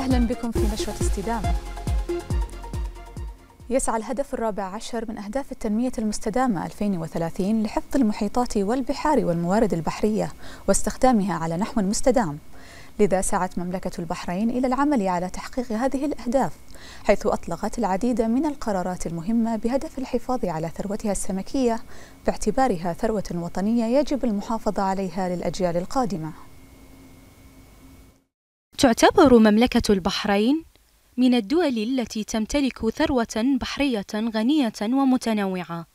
أهلا بكم في نشرة استدامة يسعى الهدف الرابع عشر من أهداف التنمية المستدامة 2030 لحفظ المحيطات والبحار والموارد البحرية واستخدامها على نحو مستدام لذا سعت مملكة البحرين إلى العمل على تحقيق هذه الأهداف حيث أطلقت العديد من القرارات المهمة بهدف الحفاظ على ثروتها السمكية باعتبارها ثروة وطنية يجب المحافظة عليها للأجيال القادمة تعتبر مملكة البحرين من الدول التي تمتلك ثروة بحرية غنية ومتنوعة،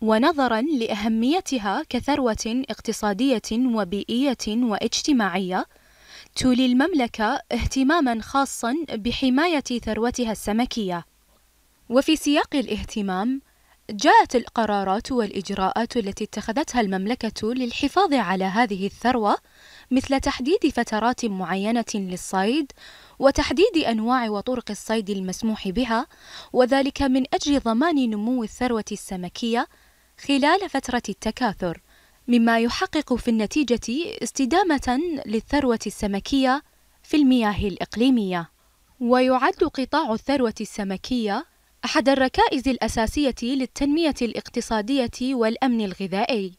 ونظرا لأهميتها كثروة اقتصادية وبيئية واجتماعية، تولي المملكة اهتماما خاصا بحماية ثروتها السمكية. وفي سياق الاهتمام، جاءت القرارات والإجراءات التي اتخذتها المملكة للحفاظ على هذه الثروة مثل تحديد فترات معينة للصيد وتحديد أنواع وطرق الصيد المسموح بها وذلك من أجل ضمان نمو الثروة السمكية خلال فترة التكاثر مما يحقق في النتيجة استدامة للثروة السمكية في المياه الإقليمية ويعد قطاع الثروة السمكية أحد الركائز الأساسية للتنمية الاقتصادية والأمن الغذائي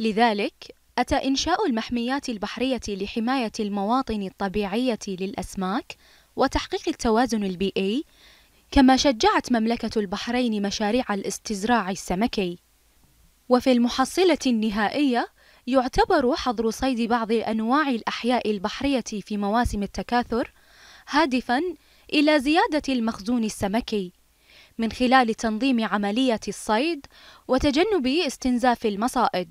لذلك أتى إنشاء المحميات البحرية لحماية المواطن الطبيعية للأسماك وتحقيق التوازن البيئي، كما شجعت مملكة البحرين مشاريع الاستزراع السمكي. وفي المحصلة النهائية يعتبر حظر صيد بعض أنواع الأحياء البحرية في مواسم التكاثر هادفاً إلى زيادة المخزون السمكي من خلال تنظيم عملية الصيد وتجنب استنزاف المصائد.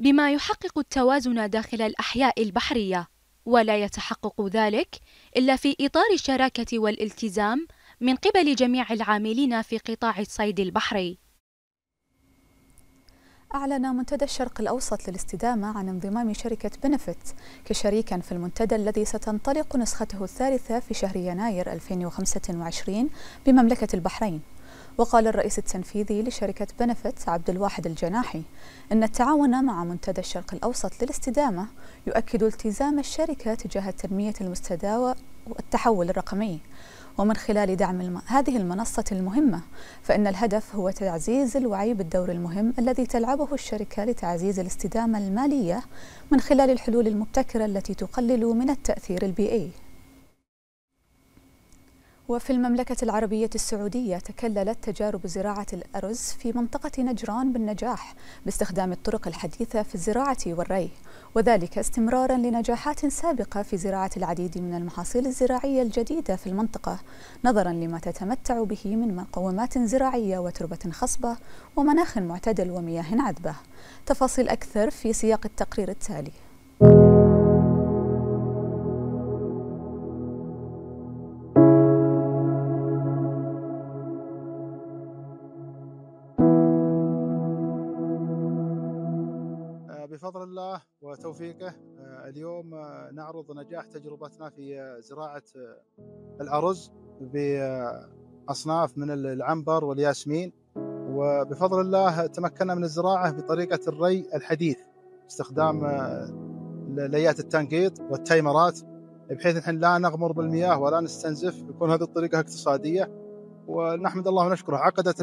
بما يحقق التوازن داخل الأحياء البحرية ولا يتحقق ذلك إلا في إطار الشراكة والالتزام من قبل جميع العاملين في قطاع الصيد البحري أعلن منتدى الشرق الأوسط للاستدامة عن انضمام شركة بنفت كشريكا في المنتدى الذي ستنطلق نسخته الثالثة في شهر يناير 2025 بمملكة البحرين وقال الرئيس التنفيذي لشركة بنفت عبد الواحد الجناحي إن التعاون مع منتدى الشرق الأوسط للاستدامة يؤكد التزام الشركة تجاه التنمية المستدامة والتحول الرقمي ومن خلال دعم الم... هذه المنصة المهمة فإن الهدف هو تعزيز الوعي بالدور المهم الذي تلعبه الشركة لتعزيز الاستدامة المالية من خلال الحلول المبتكرة التي تقلل من التأثير البيئي وفي المملكة العربية السعودية تكللت تجارب زراعة الأرز في منطقة نجران بالنجاح باستخدام الطرق الحديثة في الزراعة والري وذلك استمرارا لنجاحات سابقة في زراعة العديد من المحاصيل الزراعية الجديدة في المنطقة نظرا لما تتمتع به من مقومات زراعية وتربة خصبة ومناخ معتدل ومياه عذبة تفاصيل أكثر في سياق التقرير التالي بفضل الله وتوفيقه آه، اليوم آه، نعرض نجاح تجربتنا في آه، زراعة الأرز بأصناف من العنبر والياسمين وبفضل الله تمكنا من الزراعة بطريقة الري الحديث استخدام ليات التنقيط والتايمرات بحيث نحن لا نغمر بالمياه ولا نستنزف يكون هذه الطريقة اقتصادية ونحمد الله ونشكره عقدت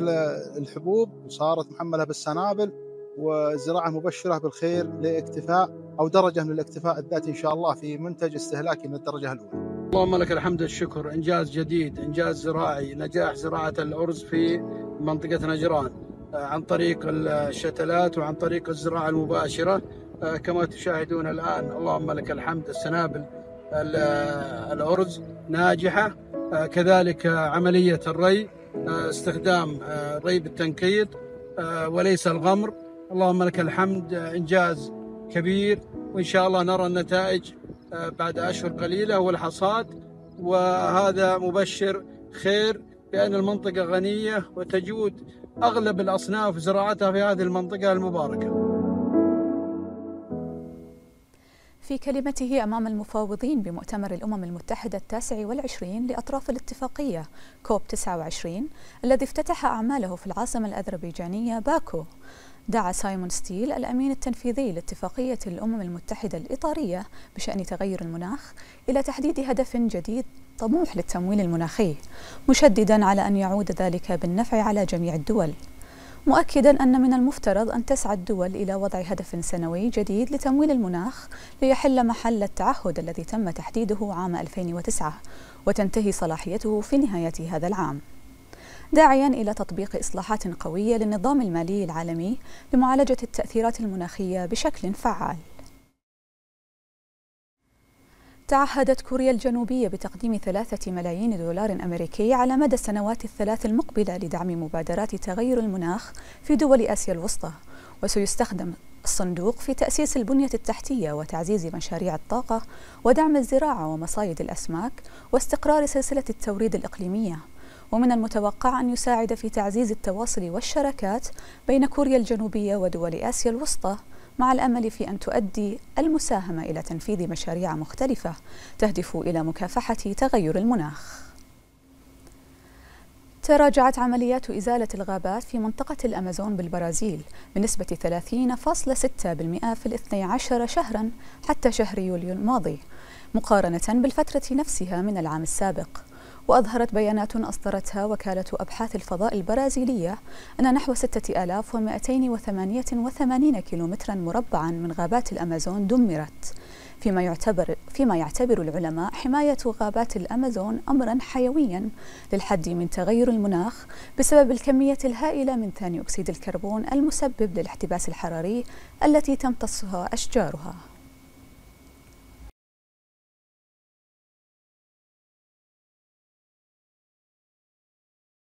الحبوب وصارت محملة بالسنابل وزراعة مبشرة بالخير لاكتفاء أو درجة من الاكتفاء الذاتي إن شاء الله في منتج استهلاكي من الدرجة الأولى اللهم لك الحمد والشكر إنجاز جديد إنجاز زراعي نجاح زراعة الأرز في منطقة نجران آه، عن طريق الشتلات وعن طريق الزراعة المباشرة آه، كما تشاهدون الآن اللهم لك الحمد السنابل آه، الأرز ناجحة كذلك عملية الري استخدام ري بالتنقيط وليس الغمر اللهم لك الحمد إنجاز كبير وإن شاء الله نرى النتائج آه، بعد أشهر قليلة والحصاد وهذا مبشر خير بأن المنطقة غنية وتجود أغلب الأصناف زراعتها في هذه المنطقة المباركة في كلمته أمام المفاوضين بمؤتمر الأمم المتحدة التاسع والعشرين لأطراف الاتفاقية كوب 29 الذي افتتح أعماله في العاصمة الأذربيجانية باكو دعا سايمون ستيل الأمين التنفيذي لاتفاقية الأمم المتحدة الإطارية بشأن تغير المناخ إلى تحديد هدف جديد طموح للتمويل المناخي مشددا على أن يعود ذلك بالنفع على جميع الدول مؤكدا أن من المفترض أن تسعى الدول إلى وضع هدف سنوي جديد لتمويل المناخ ليحل محل التعهد الذي تم تحديده عام 2009 وتنتهي صلاحيته في نهاية هذا العام داعيا إلى تطبيق إصلاحات قوية للنظام المالي العالمي لمعالجة التأثيرات المناخية بشكل فعال تعهدت كوريا الجنوبية بتقديم ثلاثة ملايين دولار أمريكي على مدى السنوات الثلاث المقبلة لدعم مبادرات تغير المناخ في دول آسيا الوسطى وسيستخدم الصندوق في تأسيس البنية التحتية وتعزيز مشاريع الطاقة ودعم الزراعة ومصايد الأسماك واستقرار سلسلة التوريد الإقليمية ومن المتوقع أن يساعد في تعزيز التواصل والشراكات بين كوريا الجنوبية ودول آسيا الوسطى مع الامل في ان تؤدي المساهمه الى تنفيذ مشاريع مختلفه تهدف الى مكافحه تغير المناخ تراجعت عمليات إزالة الغابات في منطقة الأمازون بالبرازيل بنسبة 30.6% في الاثني عشر شهرا حتى شهر يوليو الماضي مقارنة بالفترة نفسها من العام السابق وأظهرت بيانات أصدرتها وكالة أبحاث الفضاء البرازيلية أن نحو 6288 كيلومترا مربعا من غابات الأمازون دمرت فيما يعتبر فيما يعتبر العلماء حماية غابات الأمازون أمرا حيويا للحد من تغير المناخ بسبب الكمية الهائلة من ثاني أكسيد الكربون المسبب للاحتباس الحراري التي تمتصها أشجارها